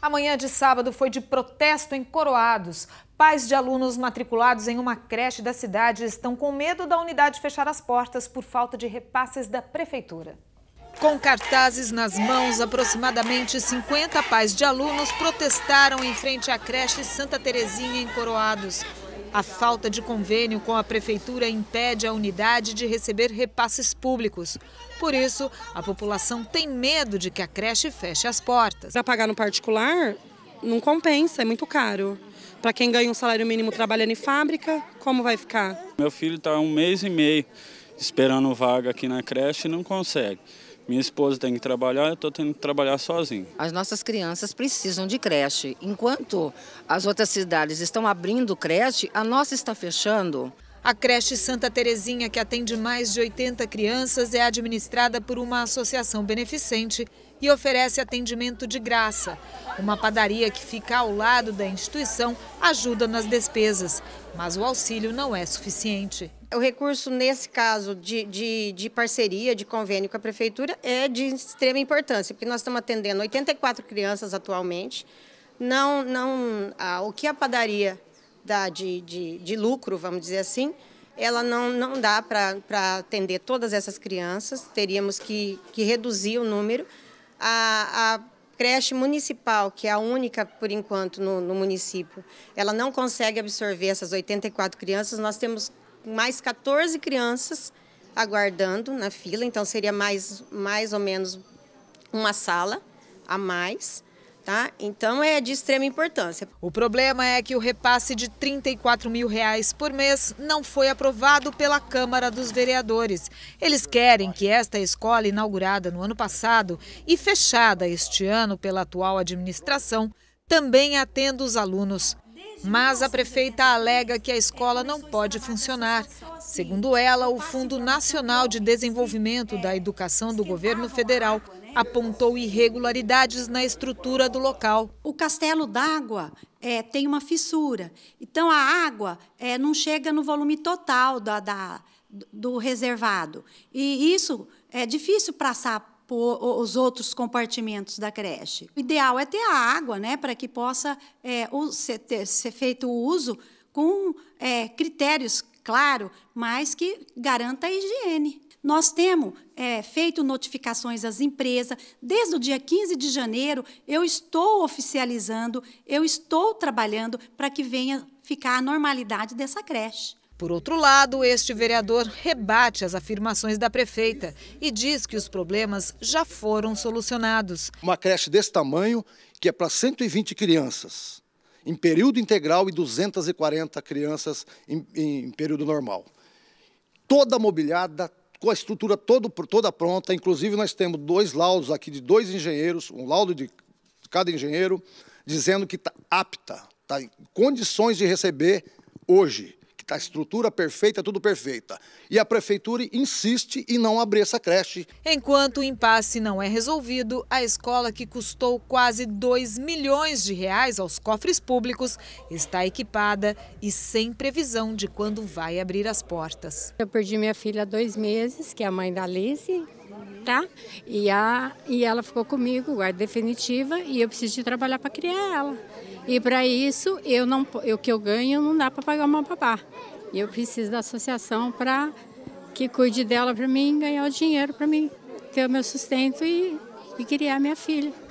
Amanhã de sábado foi de protesto em Coroados. Pais de alunos matriculados em uma creche da cidade estão com medo da unidade fechar as portas por falta de repasses da prefeitura. Com cartazes nas mãos, aproximadamente 50 pais de alunos protestaram em frente à creche Santa Terezinha em Coroados. A falta de convênio com a prefeitura impede a unidade de receber repasses públicos. Por isso, a população tem medo de que a creche feche as portas. Para pagar no particular, não compensa, é muito caro. Para quem ganha um salário mínimo trabalhando em fábrica, como vai ficar? Meu filho está um mês e meio esperando vaga aqui na creche e não consegue. Minha esposa tem que trabalhar, eu estou tendo que trabalhar sozinho. As nossas crianças precisam de creche. Enquanto as outras cidades estão abrindo creche, a nossa está fechando. A creche Santa Terezinha, que atende mais de 80 crianças, é administrada por uma associação beneficente e oferece atendimento de graça. Uma padaria que fica ao lado da instituição ajuda nas despesas, mas o auxílio não é suficiente. O recurso, nesse caso de, de, de, parceria, de convênio com a prefeitura, é de extrema importância, porque nós estamos atendendo 84 crianças atualmente. Não, não, ah, o que a padaria dá de, de, de lucro, vamos dizer assim, ela não, não dá para atender todas essas crianças, teríamos que, que reduzir o número. A, a creche municipal, que é a única, por enquanto, no, no município, ela não consegue absorver essas 84 crianças, nós temos mais 14 crianças aguardando na fila, então seria mais, mais ou menos uma sala a mais. Tá? Então é de extrema importância. O problema é que o repasse de 34 mil reais por mês não foi aprovado pela Câmara dos Vereadores. Eles querem que esta escola, inaugurada no ano passado e fechada este ano pela atual administração, também atenda os alunos mas a prefeita alega que a escola não pode funcionar. Segundo ela, o Fundo Nacional de Desenvolvimento da Educação do governo federal apontou irregularidades na estrutura do local. O castelo d'água é, tem uma fissura, então a água é, não chega no volume total da, da do reservado. E isso é difícil passar os outros compartimentos da creche. O ideal é ter a água, né, para que possa é, ser, ter, ser, feito o uso com é, critérios, claro, mas que garanta a higiene. Nós temos é, feito notificações às empresas. Desde o dia 15 de janeiro, eu estou oficializando, eu estou trabalhando para que venha ficar a normalidade dessa creche. Por outro lado, este vereador rebate as afirmações da prefeita e diz que os problemas já foram solucionados. Uma creche desse tamanho, que é para 120 crianças, em período integral e 240 crianças em, em período normal. Toda mobiliada, com a estrutura todo, toda pronta, inclusive nós temos dois laudos aqui de dois engenheiros, um laudo de cada engenheiro, dizendo que está apta, está em condições de receber hoje a estrutura perfeita, tudo perfeita. E a prefeitura insiste em não abrir essa creche. Enquanto o impasse não é resolvido, a escola que custou quase 2 milhões de reais aos cofres públicos está equipada e sem previsão de quando vai abrir as portas. Eu perdi minha filha há dois meses, que é a mãe da Alice, tá? E, a, e ela ficou comigo, guarda definitiva, e eu preciso de trabalhar para criar ela. E para isso, eu não, o que eu ganho não dá para pagar uma papá. Eu preciso da associação para que cuide dela para mim, ganhar o dinheiro para mim, ter o meu sustento e, e criar minha filha.